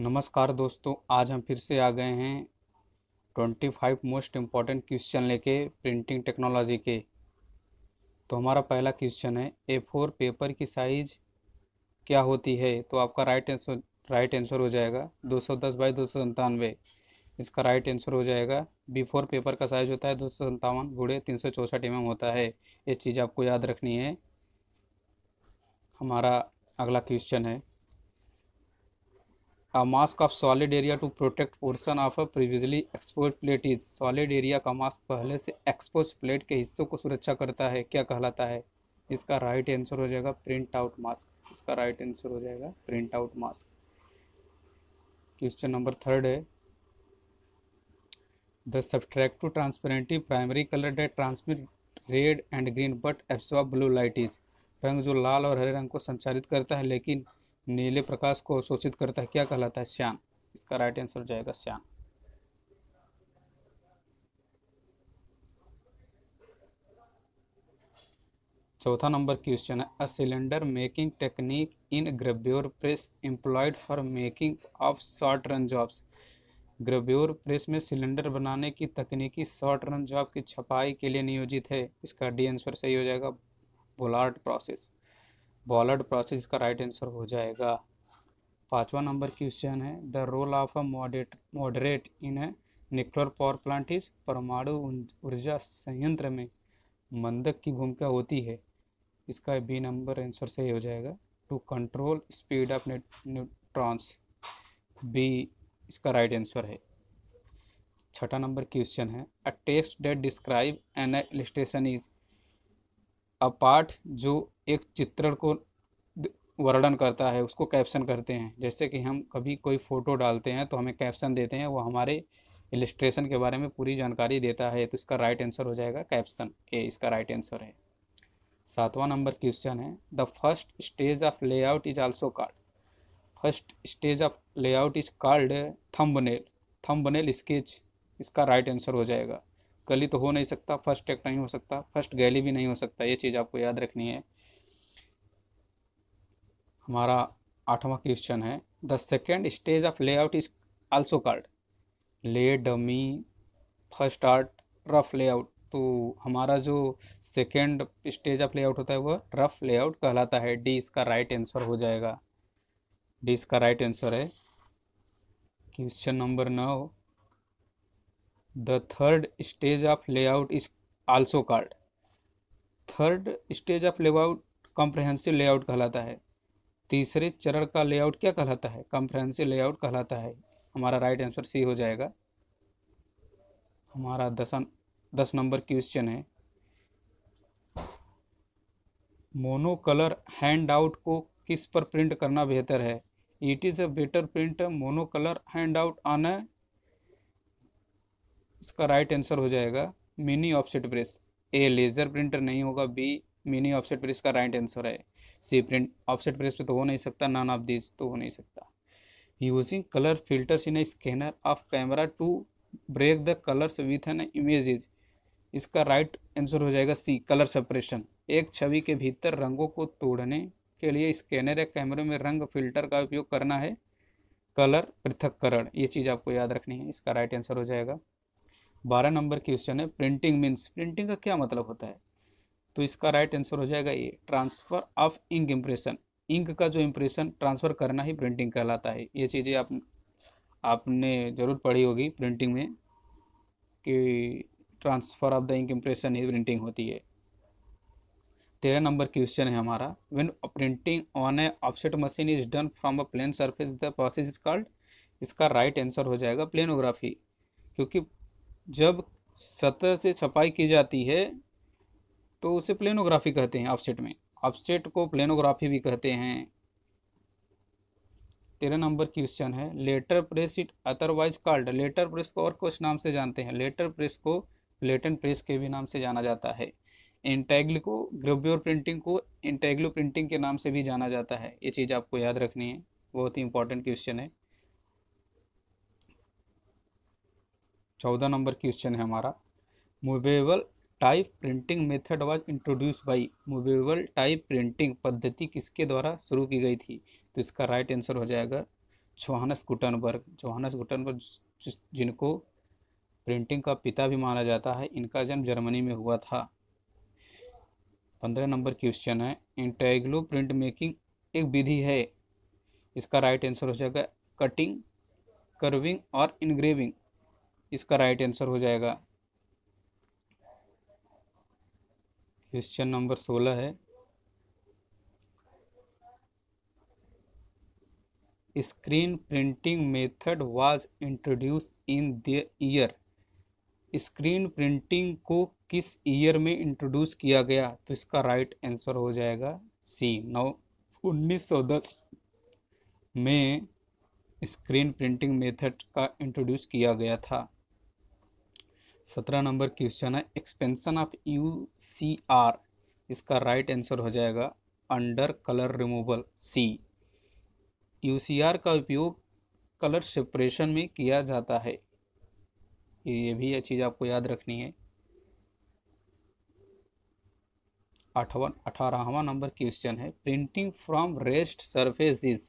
नमस्कार दोस्तों आज हम फिर से आ गए हैं twenty five most important question लेके प्रिंटिंग टेक्नोलॉजी के तो हमारा पहला क्वेश्चन है ए फोर पेपर की साइज क्या होती है तो आपका राइट आंसर राइट आंसर हो जाएगा दो सौ दस बाई दो सौ संतानवे इसका राइट आंसर हो जाएगा बी फोर पेपर का साइज होता है दो सौ संतावन बूढ़े तीन सौ चौंसठ एम होता है ये चीज़ आपको याद रखनी है हमारा अगला क्वेश्चन है A mask of solid area to protect portion of a previously exposed plate is solid area का mask पहले से exposed plate के हिस्सों को सुरक्षा करता है क्या कहलाता है इसका राइट right आंसर हो जाएगा प्रिंट आउट मास्क इसका राइट right आंसर हो जाएगा print out mask question number third है the subtractive transparency primary colour that transmit red and green but absorb blue light is रंग जो लाल और हरे रंग को संचारित करता है लेकिन नीले प्रकाश को शोषित करता है क्या कहलाता है श्याम इसका राइट आंसर हो जाएगा श्याम चौथा नंबर क्वेश्चन है a cylinder making technique in gravure press employed for making of short run jobs gravure press में सिलेंडर बनाने की तकनीकी शॉर्ट रन जॉब की छपाई के लिए नियोजित है इसका डी आंसर सही हो जाएगा बोलार्ट प्रोसेस बॉलर्ड प्रोसेस इसका राइट आंसर हो जाएगा पांचवा नंबर क्वेश्चन है the role of a moderate moderate in है न्यूक्लियर पावर प्लांट इज परमाणु ऊर्जा संयंत्र में मंदक की भूमिका होती है इसका बी नंबर आंसर सही हो जाएगा to control speed of neutrons B इसका राइट आंसर है छठा नंबर क्वेश्चन है a test that describe an illustration is अपाठ जो एक चित्रण को वर्णन करता है उसको कैप्शन करते हैं जैसे कि हम कभी कोई फ़ोटो डालते हैं तो हमें कैप्शन देते हैं वो हमारे इलिस्ट्रेशन के बारे में पूरी जानकारी देता है तो इसका राइट आंसर हो जाएगा कैप्शन ए इसका राइट आंसर है सातवां नंबर क्वेश्चन है the first stage of layout is also called first stage of layout is called thumbnail thumbnail sketch इसका राइट आंसर हो जाएगा गली तो हो नहीं सकता फर्स्ट एक्ट नहीं हो सकता फर्स्ट गैली भी नहीं हो सकता ये चीज़ आपको याद रखनी है हमारा आठवा क्वेश्चन है the second stage of layout is also called lay dummy first art rough layout तो हमारा जो सेकेंड स्टेज ऑफ लेआउट होता है वह रफ लेआउट कहलाता है डी इसका राइट आंसर हो जाएगा डी इसका राइट आंसर है क्वेश्चन नंबर नौ the third stage of layout is also called third stage of layout comprehensive layout कहलाता है तीसरे चरण का लेआउट क्या कहलाता है कॉम्प्रहेंसिव लेआउट कहलाता है हमारा राइट आंसर सी हो जाएगा हमारा दसन दस नंबर क्वेश्चन है मोनो कलर हैंड आउट को किस पर प्रिंट करना बेहतर है it is a better print colour hand out on a इसका राइट आंसर हो जाएगा mini offset press A laser printer नहीं होगा बी मिनी ऑफसेट प्रेस का राइट आंसर है सी प्रिंट ऑफसेट प्रेस पे तो हो नहीं सकता नॉन ऑफ दिस तो हो नहीं सकता using colour filters in a scanner of camera to break the colours with an images इसका राइट आंसर हो जाएगा सी कलर सेपरेशन एक छवि के भीतर रंगों को तोड़ने के लिए स्कैनर या कैमरे में रंग फिल्टर का उपयोग करना है कलर पृथककरण ये चीज़ आपको याद रखनी है इसका राइट आंसर हो जाएगा बारह नंबर क्वेश्चन है प्रिंटिंग मीन्स प्रिंटिंग का क्या मतलब होता है तो इसका राइट आंसर हो जाएगा ये transfer of ink impression ink का जो इम्प्रेशन ट्रांसफ़र करना ही प्रिंटिंग कहलाता है ये चीज़ें आप आपने ज़रूर पढ़ी होगी प्रिंटिंग में कि transfer of the ink impression ही प्रिंटिंग होती है तेरह नंबर क्वेश्चन है हमारा when printing on a offset machine is done from a plane surface the process is called इसका राइट आंसर हो जाएगा प्लेनोग्राफी क्योंकि जब सतह से छपाई की जाती है तो उसे प्लेनोग्राफी कहते हैं ऑफसेट में ऑफसेट को प्लेनोग्राफी भी कहते हैं तेरह नंबर क्वेश्चन है letter press it otherwise called letter press को और कुछ नाम से जानते हैं लेटर प्रेस को लेटन प्रेस के भी नाम से जाना जाता है इंटेग्लो को ग्रब्योर प्रिंटिंग को इंटेग्लो प्रिंटिंग के नाम से भी जाना जाता है ये चीज़ आपको याद रखनी है बहुत ही इंपॉर्टेंट क्वेश्चन है चौदह नंबर क्वेश्चन है हमारा movable type printing method was introduce by movable type printing पद्धति किसके द्वारा शुरू की गई थी तो इसका राइट आंसर हो जाएगा जोहानस गुटनबर्ग जोहानस गुटनबर्ग जिनको प्रिंटिंग का पिता भी माना जाता है इनका जन्म जर्मनी में हुआ था पंद्रह नंबर क्वेश्चन है इंटेग्लो प्रिंट मेकिंग एक विधि है इसका राइट आंसर हो जाएगा कटिंग कर्विंग और इनग्रेविंग इसका राइट आंसर हो जाएगा क्वेश्चन नंबर सोलह है screen printing method was introduce in the year screen printing को किस ईयर में इंट्रोड्यूस किया गया तो इसका राइट आंसर हो जाएगा सी नौ उन्नीस सौ दस में स्क्रीन प्रिंटिंग मेथड का इंट्रोड्यूस किया गया था सत्रह नंबर क्वेश्चन है expansion of U C R इसका राइट आंसर हो जाएगा under colour removal C U C R का उपयोग कलर सेपरेशन में किया जाता है ये भी चीज़ आपको याद रखनी है अठवन अठारहवा नंबर क्वेश्चन है printing from rest surfaces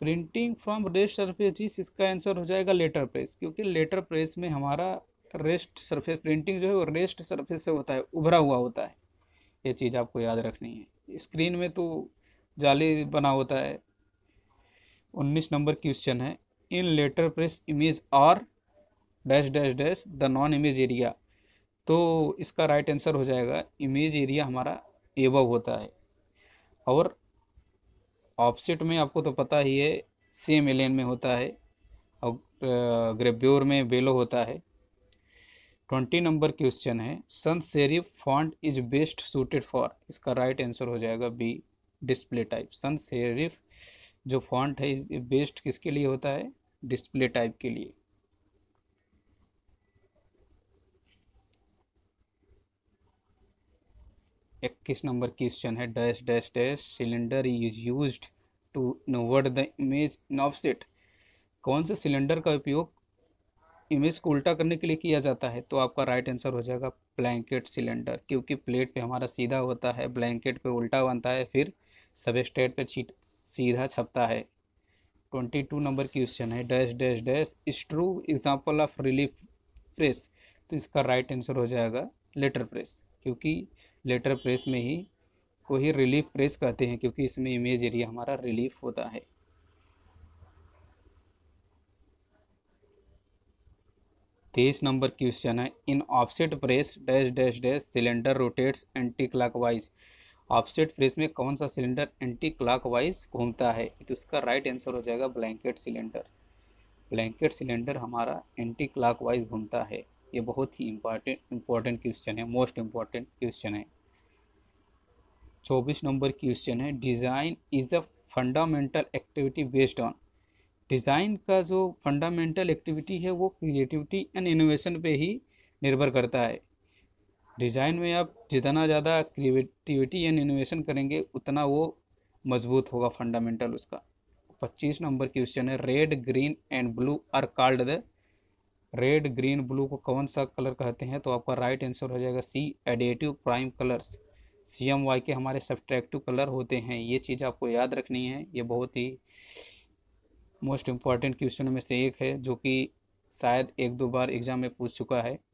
printing from rest surfaces इसका आंसर हो जाएगा लेटर प्रेस क्योंकि लेटर प्रेस में हमारा रेस्ट सरफेस प्रिंटिंग जो है वो रेस्ट सरफेस से होता है उभरा हुआ होता है ये चीज़ आपको याद रखनी है स्क्रीन में तो जाली बना होता है उन्नीस नंबर क्वेश्चन है in letter press image are dash dash dash the non image area तो इसका राइट आंसर हो जाएगा इमेज एरिया हमारा एबव होता है और ऑपसेट में आपको तो पता ही है सेम एलेन में होता है और ग्रेब्योर में बेलो होता है ट्वेंटी नंबर क्वेश्चन है sans serif font is best suited for इसका राइट right आंसर हो जाएगा B display type sans serif जो फॉन्ट है इज बेस्ट किसके लिए होता है डिस्प्ले टाइप के लिए इक्कीस नंबर क्वेश्चन है dash dash dash cylinder is used to नोवर्ड द इमेज इन ऑफसेट कौन से सिलेंडर का उपयोग इमेज को उल्टा करने के लिए किया जाता है तो आपका राइट आंसर हो जाएगा ब्लैंकेट सिलेंडर क्योंकि प्लेट पे हमारा सीधा होता है ब्लैंकेट पे उल्टा बनता है फिर सब स्टेट पर सीधा छपता है ट्वेंटी टू नंबर क्वेश्चन है dash dash dash is true example of relief press तो इसका राइट आंसर हो जाएगा लेटर प्रेस क्योंकि लेटर प्रेस में ही को ही रिलीफ प्रेस कहते हैं क्योंकि इसमें इमेज एरिया हमारा रिलीफ होता है तेईस नंबर क्वेश्चन है in offset press dash dash dash cylinder rotates anti clockwise offset press में कौन सा सिलेंडर एंटी क्लॉकवाइज घूमता है तो उसका राइट आंसर हो जाएगा ब्लैंकेट सिलेंडर ब्लैंकेट सिलेंडर हमारा एंटी क्लॉकवाइज घूमता है ये बहुत ही इम्पॉर्टेंट इम्पॉर्टेंट क्वेश्चन है मोस्ट इम्पॉर्टेंट क्वेश्चन है चौबीस नंबर क्वेश्चन है design is a fundamental activity based on design का जो फंडामेंटल एक्टिविटी है वो क्रिएटिविटी एंड इनोवेशन पे ही निर्भर करता है डिज़ाइन में आप जितना ज़्यादा क्रिएटिविटी एंड इनोवेशन करेंगे उतना वो मजबूत होगा फंडामेंटल उसका पच्चीस नंबर क्वेश्चन है red green and blue are called the red green blue को कौन सा कलर कहते हैं तो आपका राइट आंसर हो जाएगा C additive prime colours C M Y के हमारे सब्ट्रैक्टिव कलर होते हैं ये चीज़ आपको याद रखनी है ये बहुत ही मोस्ट इम्पॉर्टेंट क्वेश्चनों में से एक है जो कि शायद एक दो बार एग्जाम में पूछ चुका है